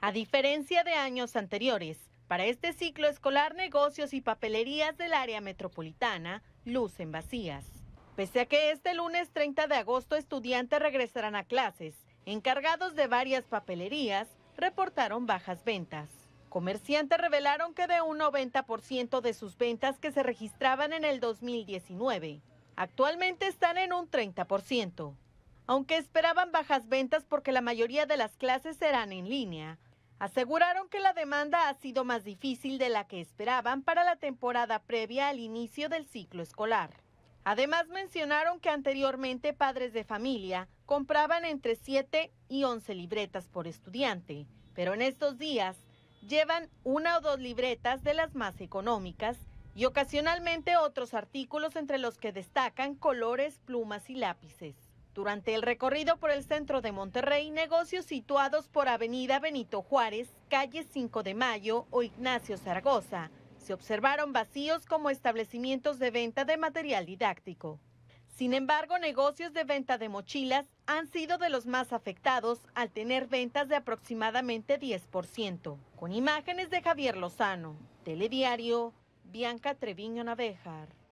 A diferencia de años anteriores, para este ciclo escolar negocios y papelerías del área metropolitana lucen vacías. Pese a que este lunes 30 de agosto estudiantes regresarán a clases, encargados de varias papelerías reportaron bajas ventas. Comerciantes revelaron que de un 90% de sus ventas que se registraban en el 2019, actualmente están en un 30%. Aunque esperaban bajas ventas porque la mayoría de las clases serán en línea, Aseguraron que la demanda ha sido más difícil de la que esperaban para la temporada previa al inicio del ciclo escolar. Además mencionaron que anteriormente padres de familia compraban entre 7 y 11 libretas por estudiante, pero en estos días llevan una o dos libretas de las más económicas y ocasionalmente otros artículos entre los que destacan colores, plumas y lápices. Durante el recorrido por el centro de Monterrey, negocios situados por Avenida Benito Juárez, calle 5 de Mayo o Ignacio Zaragoza, se observaron vacíos como establecimientos de venta de material didáctico. Sin embargo, negocios de venta de mochilas han sido de los más afectados al tener ventas de aproximadamente 10%. Con imágenes de Javier Lozano, Telediario, Bianca Treviño Navejar.